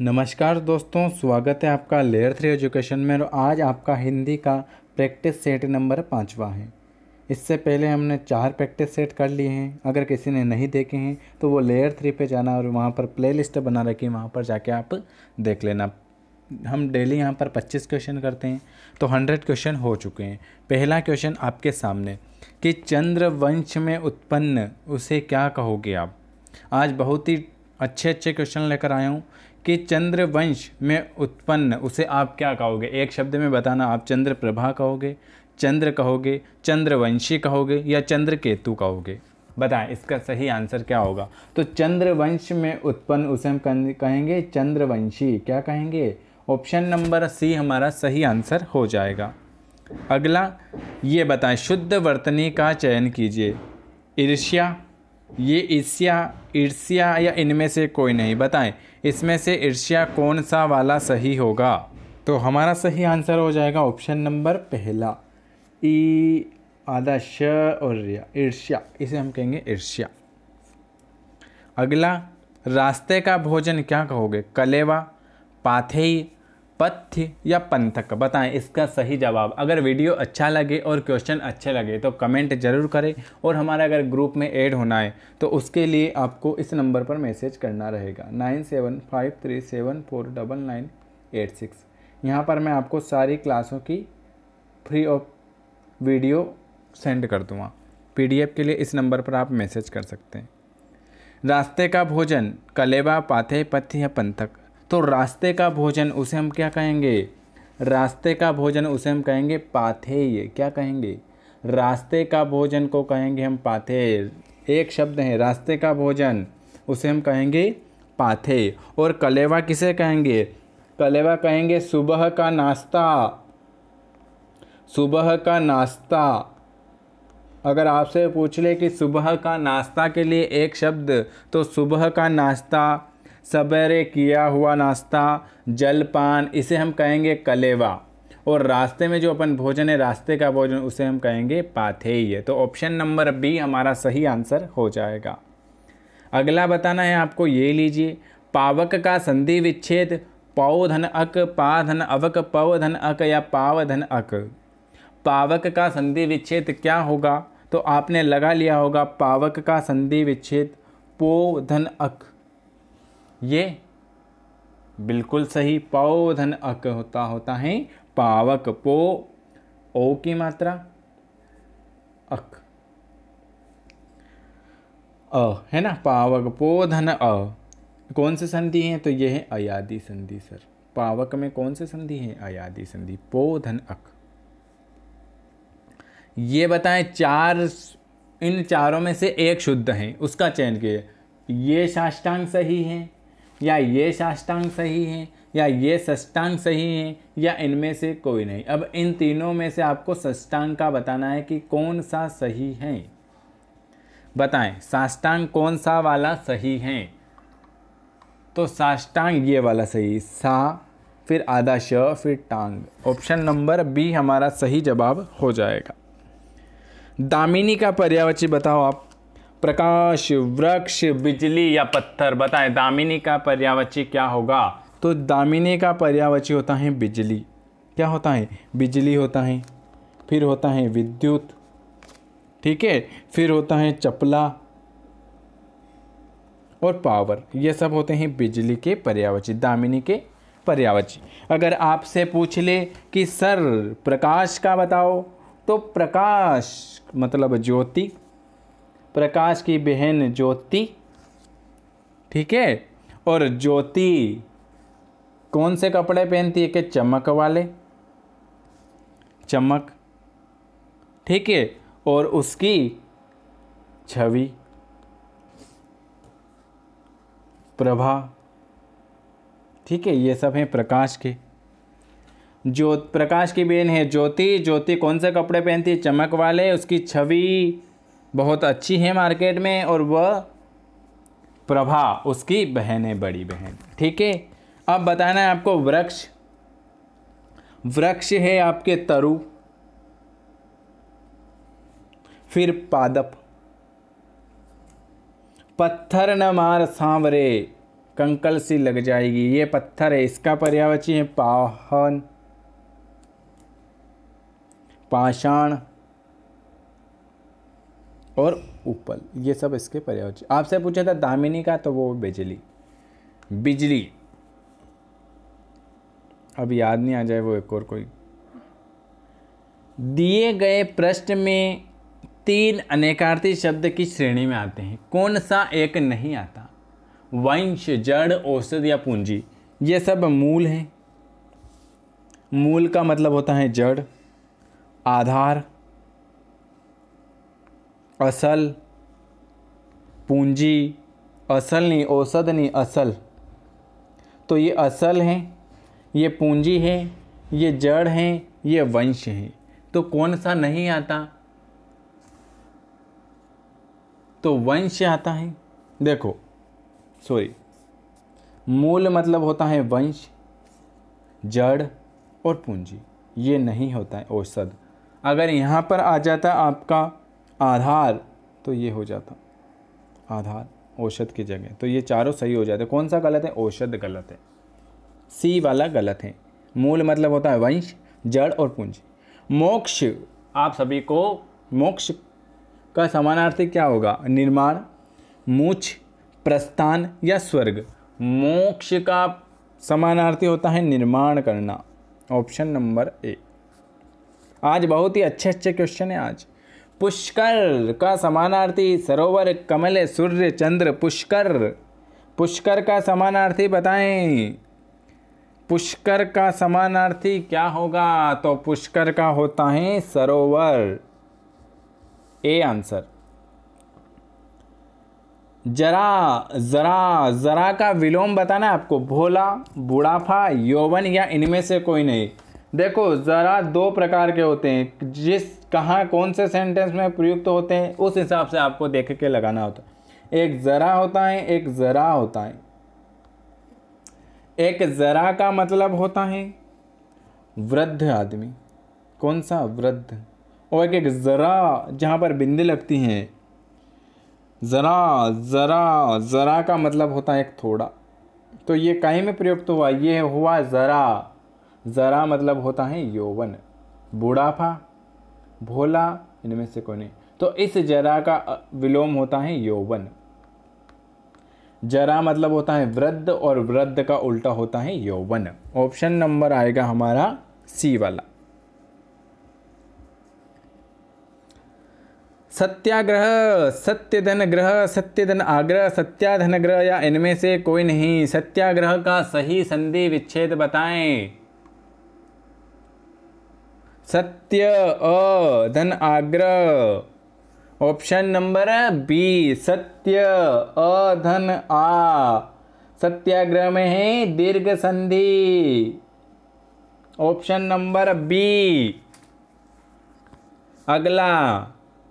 नमस्कार दोस्तों स्वागत है आपका लेयर थ्री एजुकेशन में और आज आपका हिंदी का प्रैक्टिस सेट नंबर पाँचवा है इससे पहले हमने चार प्रैक्टिस सेट कर लिए हैं अगर किसी ने नहीं देखे हैं तो वो लेयर थ्री पे जाना और वहाँ पर प्लेलिस्ट बना रखी वहाँ पर जाके आप देख लेना हम डेली यहाँ पर पच्चीस क्वेश्चन करते हैं तो हंड्रेड क्वेश्चन हो चुके हैं पहला क्वेश्चन आपके सामने कि चंद्र वंश में उत्पन्न उसे क्या कहोगे आप आज बहुत ही अच्छे अच्छे क्वेश्चन लेकर आया हूँ कि चंद्रवंश में उत्पन्न उसे आप क्या कहोगे एक शब्द में बताना आप चंद्र प्रभा कहोगे चंद्र कहोगे चंद्रवंशी कहोगे या चंद्र केतु कहोगे बताएं इसका सही आंसर क्या होगा तो चंद्रवंश में उत्पन्न उसे हम कहेंगे चंद्रवंशी क्या कहेंगे ऑप्शन नंबर सी हमारा सही आंसर हो जाएगा अगला ये बताएं शुद्ध वर्तनी का चयन कीजिए ईर्ष्या ये ईर्ष्या ईर्ष्या या इनमें से कोई नहीं बताएं इसमें से ईर्ष्या कौन सा वाला सही होगा तो हमारा सही आंसर हो जाएगा ऑप्शन नंबर पहला ई आधा श और ईर्ष्या इसे हम कहेंगे ईर्ष्या अगला रास्ते का भोजन क्या कहोगे कलेवा पाथेई पथ्य या पंथक बताएं इसका सही जवाब अगर वीडियो अच्छा लगे और क्वेश्चन अच्छे लगे तो कमेंट जरूर करें और हमारा अगर ग्रुप में ऐड होना है तो उसके लिए आपको इस नंबर पर मैसेज करना रहेगा nine seven five three seven four double nine eight six यहाँ पर मैं आपको सारी क्लासों की फ्री ऑफ वीडियो सेंड कर दूँगा पी के लिए इस नंबर पर आप मैसेज कर सकते हैं रास्ते का भोजन कलेवा पाथे पथ्य या पंथक तो रास्ते का भोजन उसे हम क्या कहेंगे रास्ते का भोजन उसे हम कहेंगे पाथेय क्या कहेंगे रास्ते का भोजन को कहेंगे हम पाथेय एक शब्द है रास्ते का भोजन उसे हम कहेंगे पाथे और कलेवा किसे कहेंगे कलेवा कहेंगे सुबह का नाश्ता सुबह का नाश्ता अगर आपसे पूछ ले कि सुबह का नाश्ता के लिए एक शब्द तो सुबह का नाश्ता सवेरे किया हुआ नाश्ता जलपान इसे हम कहेंगे कलेवा और रास्ते में जो अपन भोजन है रास्ते का भोजन उसे हम कहेंगे पाथेय तो ऑप्शन नंबर बी हमारा सही आंसर हो जाएगा अगला बताना है आपको ये लीजिए पावक का संधि विच्छेद पौधन अक पाधन अवक पवधन अक या पावधन अक पावक का संधि विच्छेद क्या होगा तो आपने लगा लिया होगा पावक का संधि विच्छेद पोधन अक ये बिल्कुल सही पौधन अक होता होता है पावक पो ओ की मात्रा अक अ है ना पावक पो धन अ कौन से संधि है तो ये है अयादि संधि सर पावक में कौन से संधि है अयादि संधि पो धन अक ये बताएं चार इन चारों में से एक शुद्ध है उसका चयन किए ये साष्टांग सही है या ये साष्टांग सही हैं या ये सष्टांग सही हैं या इनमें से कोई नहीं अब इन तीनों में से आपको सष्टांग का बताना है कि कौन सा सही है बताएं साष्टांग कौन सा वाला सही है तो साष्टांग ये वाला सही सा फिर आधा श फिर टांग ऑप्शन नंबर बी हमारा सही जवाब हो जाएगा दामिनी का पर्यावची बताओ आप प्रकाश वृक्ष बिजली या पत्थर बताएं दामिनी का पर्यावची क्या होगा तो दामिनी का पर्यावची होता है बिजली क्या होता है बिजली होता है फिर होता है विद्युत ठीक है फिर होता है चपला और पावर ये सब होते हैं बिजली के पर्यावची दामिनी के पर्यावची अगर आपसे पूछ ले कि सर प्रकाश का बताओ तो प्रकाश मतलब ज्योति प्रकाश की बहन ज्योति ठीक है और ज्योति कौन से कपड़े पहनती है कि चमक वाले चमक ठीक है और उसकी छवि प्रभा ठीक है ये सब हैं प्रकाश के ज्योत प्रकाश की बहन है ज्योति ज्योति कौन से कपड़े पहनती है चमक वाले उसकी छवि बहुत अच्छी है मार्केट में और वह प्रभा उसकी बहन है बड़ी बहन ठीक है अब बताना है आपको वृक्ष वृक्ष है आपके तरु फिर पादप पत्थर न मार सांवरे कंकल सी लग जाएगी ये पत्थर है इसका पर्यावची है पाहन पाषाण और उपल ये सब इसके पर्यावचन आपसे पूछा था दामिनी का तो वो बिजली बिजली अब याद नहीं आ जाए वो एक और कोई दिए गए प्रश्न में तीन अनेकार्थी शब्द की श्रेणी में आते हैं कौन सा एक नहीं आता वंश जड़ औषध या पूंजी ये सब मूल हैं मूल का मतलब होता है जड़ आधार असल पूंजी असल नहीं औसत नहीं असल तो ये असल हैं ये पूंजी है ये जड़ हैं ये वंश हैं तो कौन सा नहीं आता तो वंश आता है देखो सॉरी मूल मतलब होता है वंश जड़ और पूंजी ये नहीं होता है औसत अगर यहाँ पर आ जाता आपका आधार तो ये हो जाता आधार औषध की जगह तो ये चारों सही हो जाते कौन सा गलत है औषध गलत है सी वाला गलत है मूल मतलब होता है वंश जड़ और पुंज मोक्ष आप सभी को मोक्ष का समानार्थी क्या होगा निर्माण मूछ प्रस्थान या स्वर्ग मोक्ष का समानार्थी होता है निर्माण करना ऑप्शन नंबर ए आज बहुत ही अच्छे अच्छे क्वेश्चन है आज पुष्कर का समानार्थी सरोवर कमल सूर्य चंद्र पुष्कर पुष्कर का समानार्थी बताएं पुष्कर का समानार्थी क्या होगा तो पुष्कर का होता है सरोवर ए आंसर जरा जरा जरा का विलोम बताना आपको भोला बुढ़ापा यौवन या इनमें से कोई नहीं देखो ज़रा दो प्रकार के होते हैं जिस कहाँ कौन से सेंटेंस में प्रयुक्त तो होते हैं उस हिसाब से आपको देख के लगाना होता है एक ज़रा होता है एक ज़रा होता है एक ज़रा का मतलब होता है वृद्ध आदमी कौन सा वृद्ध और एक एक ज़रा जहाँ पर बिंदी लगती हैं ज़रा ज़रा ज़रा का मतलब होता है एक थोड़ा तो ये कहीं में प्रयुक्त हुआ ये हुआ ज़रा ज़रा मतलब होता है यौवन बुढ़ापा भोला इनमें से कोई नहीं तो इस जरा का विलोम होता है यौवन जरा मतलब होता है वृद्ध और वृद्ध का उल्टा होता है यौवन ऑप्शन नंबर आएगा हमारा सी वाला सत्याग्रह सत्यधन ग्रह सत्यधन आग्रह सत्याधन ग्रह या इनमें से कोई नहीं सत्याग्रह का सही संधि विच्छेद बताएं सत्य अ धन आग्रह ऑप्शन नंबर बी सत्य अ धन आ सत्याग्रह में है दीर्घ संधि ऑप्शन नंबर बी अगला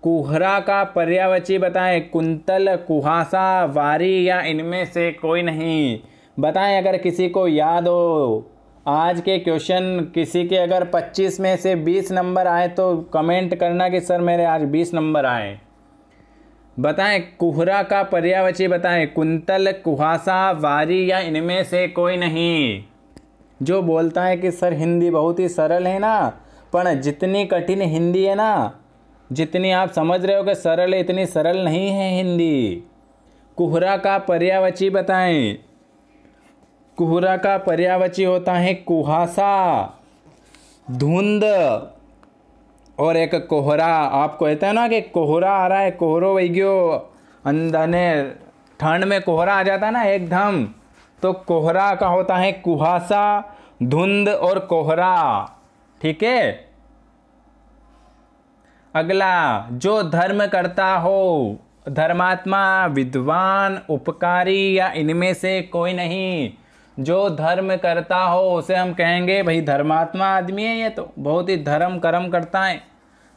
कुहरा का पर्यावची बताएं कुंतल कुहासा वारी या इनमें से कोई नहीं बताएं अगर किसी को याद हो आज के क्वेश्चन किसी के अगर 25 में से 20 नंबर आए तो कमेंट करना कि सर मेरे आज 20 नंबर आए बताएं कुहरा का पर्यावची बताएं कुंतल कुहासा वारी या इनमें से कोई नहीं जो बोलता है कि सर हिंदी बहुत ही सरल है ना पर जितनी कठिन हिंदी है ना जितनी आप समझ रहे हो कि सरल है इतनी सरल नहीं है हिंदी कुहरा का पर्यावची बताएं कोहरा का पर्यावची होता है कुहासा धुंध और एक कोहरा आप कहते हैं ना कि कोहरा आ रहा है कोहरो वैग्यो अंधने ठंड में कोहरा आ जाता है ना एकदम तो कोहरा का होता है कुहासा धुंध और कोहरा ठीक है अगला जो धर्म करता हो धर्मात्मा विद्वान उपकारी या इनमें से कोई नहीं जो धर्म करता हो उसे हम कहेंगे भाई धर्मात्मा आदमी है ये तो बहुत ही धर्म कर्म करता है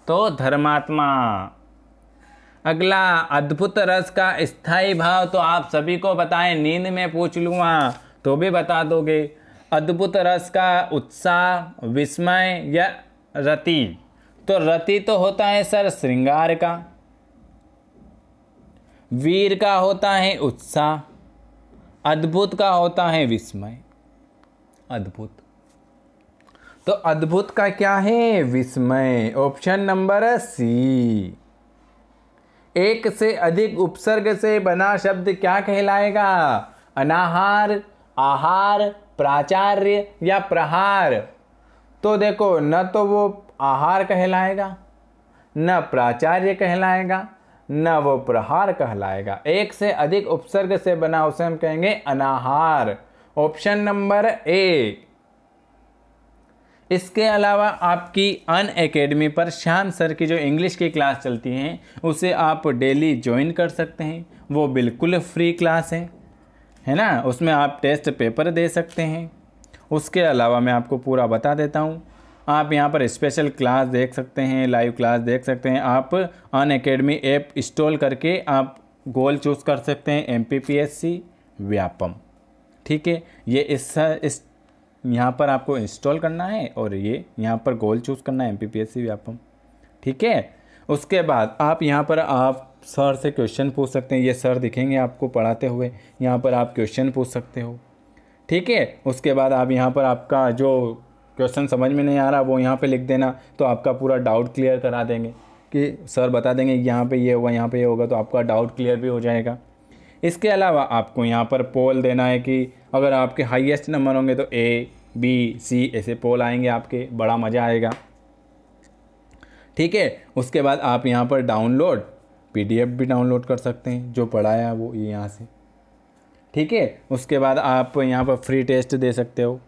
तो धर्मात्मा अगला अद्भुत रस का स्थायी भाव तो आप सभी को बताएं नींद में पूछ लूँगा तो भी बता दोगे अद्भुत रस का उत्साह विस्मय या रति तो रति तो होता है सर श्रृंगार का वीर का होता है उत्साह अद्भुत का होता है विस्मय अद्भुत तो अद्भुत का क्या है विस्मय ऑप्शन नंबर सी एक से अधिक उपसर्ग से बना शब्द क्या कहलाएगा अनाहार आहार प्राचार्य या प्रहार तो देखो न तो वो आहार कहलाएगा न प्राचार्य कहलाएगा न वो प्रहार कहलाएगा एक से अधिक उपसर्ग से बना उसे हम कहेंगे अनाहार ऑप्शन नंबर ए इसके अलावा आपकी अन एकेडमी पर श्याम सर की जो इंग्लिश की क्लास चलती हैं उसे आप डेली ज्वाइन कर सकते हैं वो बिल्कुल फ्री क्लास है है ना उसमें आप टेस्ट पेपर दे सकते हैं उसके अलावा मैं आपको पूरा बता देता हूँ आप यहाँ पर स्पेशल क्लास देख सकते हैं लाइव क्लास देख सकते हैं आप अन अकेडमी ऐप इंस्टॉल करके आप गोल चूज़ कर सकते हैं M P P S C Vyapam ठीक है ये इस इस यहाँ पर आपको इंस्टॉल करना है और ये यहाँ पर गोल चूज़ करना है M P P S C Vyapam ठीक है उसके बाद आप यहाँ पर आप सर से क्वेश्चन पूछ सकते हैं ये सर दिखेंगे आपको पढ़ाते हुए यहाँ पर आप क्वेश्चन पूछ सकते हो ठीक है उसके बाद आप यहाँ पर आपका जो क्वेश्चन समझ में नहीं आ रहा वो यहाँ पे लिख देना तो आपका पूरा डाउट क्लियर करा देंगे कि सर बता देंगे यहाँ पे ये होगा यहाँ पे ये होगा तो आपका डाउट क्लियर भी हो जाएगा इसके अलावा आपको यहाँ पर पोल देना है कि अगर आपके हाईएस्ट नंबर होंगे तो ए बी सी ऐसे पोल आएंगे आपके बड़ा मज़ा आएगा ठीक है उसके बाद आप यहाँ पर डाउनलोड पी भी डाउनलोड कर सकते हैं जो पढ़ाया वो यहाँ से ठीक है उसके बाद आप यहाँ पर फ्री टेस्ट दे सकते हो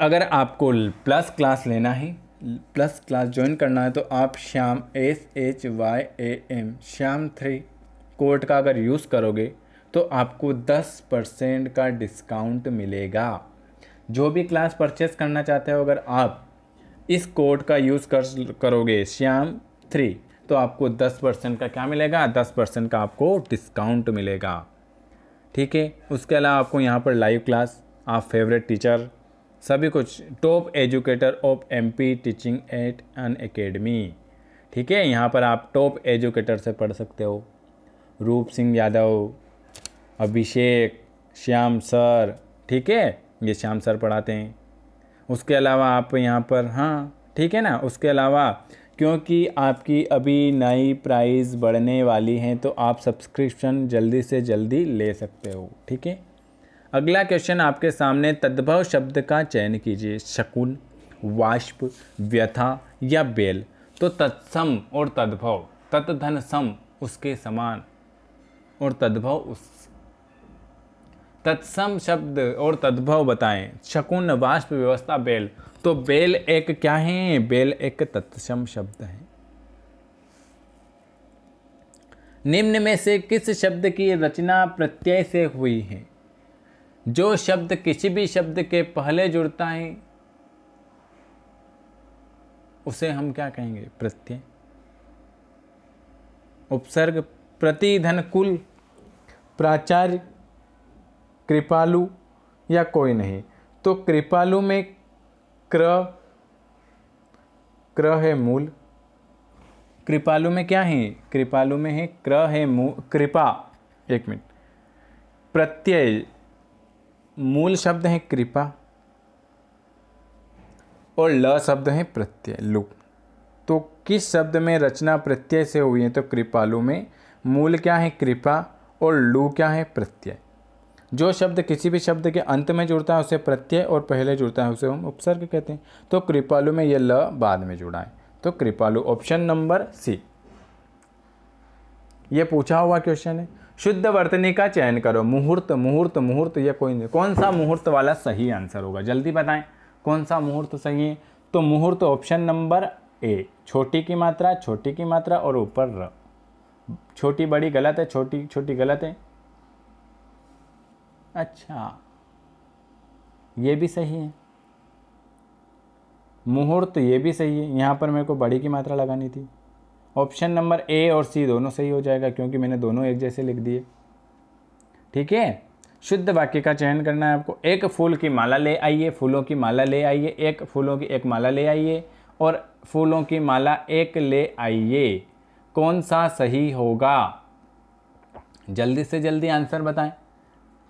अगर आपको प्लस क्लास लेना है प्लस क्लास ज्वाइन करना है तो आप Shyam S H Y A M Shyam three code का अगर यूज़ करोगे तो आपको 10 परसेंट का डिस्काउंट मिलेगा जो भी क्लास परचेस करना चाहते हो अगर आप इस कोड का यूज़ कर करोगे श्याम थ्री तो आपको 10 परसेंट का क्या मिलेगा 10 परसेंट का आपको डिस्काउंट मिलेगा ठीक है उसके अलावा आपको यहाँ पर लाइव क्लास आप फेवरेट टीचर सभी कुछ top educator of MP teaching at an academy ठीक है यहाँ पर आप टॉप एजुकेटर से पढ़ सकते हो रूप सिंह यादव अभिषेक श्याम सर ठीक है ये श्याम सर पढ़ाते हैं उसके अलावा आप यहाँ पर हाँ ठीक है ना उसके अलावा क्योंकि आपकी अभी नई प्राइस बढ़ने वाली हैं तो आप सब्सक्रिप्शन जल्दी से जल्दी ले सकते हो ठीक है अगला क्वेश्चन आपके सामने तद्भव शब्द का चयन कीजिए शकुन वाष्प व्यथा या बेल तो तत्सम और तद्भव तत्धन सम उसके समान और तद्भव उस तत्सम शब्द और तद्भव बताएं शकुन वाष्प व्यवस्था बेल तो बेल एक क्या है बेल एक तत्सम शब्द है निम्न में से किस शब्द की रचना प्रत्यय से हुई है जो शब्द किसी भी शब्द के पहले जुड़ता है उसे हम क्या कहेंगे प्रत्यय उपसर्ग प्रतिधन कुल प्राचार्य कृपालु या कोई नहीं तो कृपालु में क्र क्र है मूल कृपालु में क्या है कृपालु में है क्र है मूल कृपा एक मिनट प्रत्यय मूल शब्द हैं कृपा और ल शब्द हैं प्रत्यय लु तो किस शब्द में रचना प्रत्यय से हुई है तो कृपालु में मूल क्या है कृपा और लू क्या है प्रत्यय जो शब्द किसी भी शब्द के अंत में जुड़ता है उसे प्रत्यय और पहले जुड़ता है उसे हम उपसर्ग कहते हैं तो कृपालु में यह ल बाद में जुड़ा है तो कृपालु ऑप्शन नंबर सी ये पूछा हुआ क्वेश्चन है शुद्ध वर्तनी का चयन करो मुहूर्त मुहूर्त मुहूर्त या कोई नहीं कौन सा मुहूर्त वाला सही आंसर होगा जल्दी बताएं कौन सा मुहूर्त सही है तो मुहूर्त ऑप्शन नंबर ए छोटी की मात्रा छोटी की मात्रा और ऊपर र छोटी बड़ी गलत है छोटी छोटी गलत है अच्छा ये भी सही है मुहूर्त ये भी सही है यहाँ पर मेरे को बड़ी की मात्रा लगानी थी ऑप्शन नंबर ए और सी दोनों सही हो जाएगा क्योंकि मैंने दोनों एक जैसे लिख दिए ठीक है शुद्ध वाक्य का चयन करना है आपको एक फूल की माला ले आइए फूलों की माला ले आइए एक फूलों की एक माला ले आइए और फूलों की माला एक ले आइए कौन सा सही होगा जल्दी से जल्दी आंसर बताएं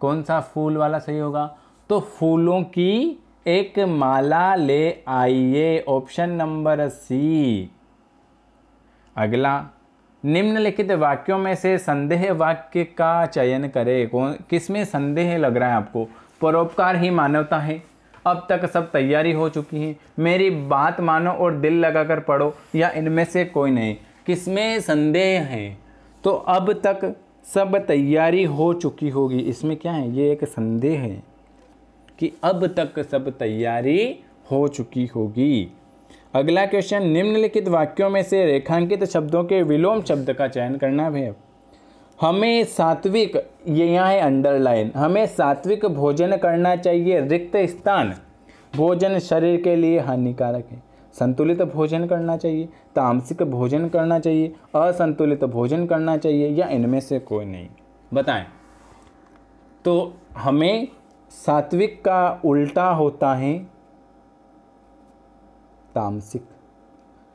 कौन सा फूल वाला सही होगा तो फूलों की एक माला ले आइए ऑप्शन नंबर सी अगला निम्नलिखित वाक्यों में से संदेह वाक्य का चयन करें कौन किस में संदेह लग रहा है आपको परोपकार ही मानवता है अब तक सब तैयारी हो चुकी है मेरी बात मानो और दिल लगाकर पढ़ो या इनमें से कोई नहीं किसमें संदेह है तो अब तक सब तैयारी हो चुकी होगी इसमें क्या है ये एक संदेह है कि अब तक सब तैयारी हो चुकी होगी अगला क्वेश्चन निम्नलिखित वाक्यों में से रेखांकित शब्दों के विलोम शब्द का चयन करना है हमें सात्विक ये यहाँ है अंडरलाइन हमें सात्विक भोजन करना चाहिए रिक्त स्थान भोजन शरीर के लिए हानिकारक है संतुलित भोजन करना चाहिए तामसिक भोजन करना चाहिए असंतुलित भोजन करना चाहिए या इनमें से कोई नहीं बताएं तो हमें सात्विक का उल्टा होता है तामसिक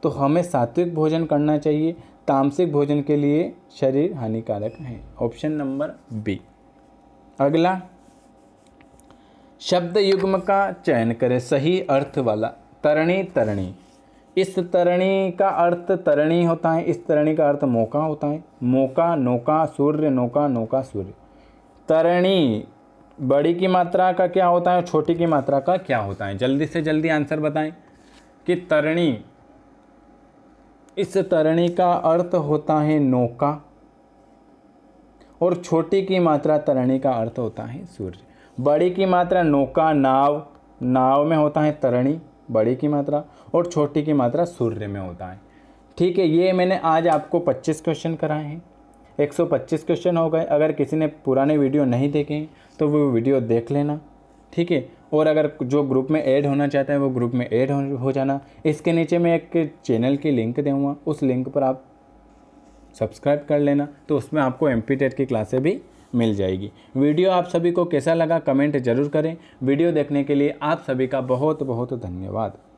तो हमें सात्विक भोजन करना चाहिए तामसिक भोजन के लिए शरीर हानिकारक है ऑप्शन नंबर बी अगला शब्द युग्म का चयन करें सही अर्थ वाला तरणी तरणी इस तरणी का अर्थ तरणी होता है इस तरणी का अर्थ मौका होता है मौका नौका सूर्य नौका नौका सूर्य तरणी बड़ी की मात्रा का क्या होता है छोटी की मात्रा का क्या होता है जल्दी से जल्दी आंसर बताएं कि तरणी इस तरणी का अर्थ होता है नौका और छोटी की मात्रा तरणी का अर्थ होता है सूर्य बड़ी की मात्रा नौका नाव नाव में होता है तरणी बड़ी की मात्रा और छोटी की मात्रा सूर्य में होता है ठीक है ये मैंने आज आपको 25 क्वेश्चन कराए हैं 125 क्वेश्चन हो गए अगर किसी ने पुराने वीडियो नहीं देखे तो वो वीडियो देख लेना ठीक है और अगर जो ग्रुप में ऐड होना चाहते हैं वो ग्रुप में ऐड हो जाना इसके नीचे मैं एक चैनल की लिंक दूँगा उस लिंक पर आप सब्सक्राइब कर लेना तो उसमें आपको एम की क्लासें भी मिल जाएगी वीडियो आप सभी को कैसा लगा कमेंट जरूर करें वीडियो देखने के लिए आप सभी का बहुत बहुत धन्यवाद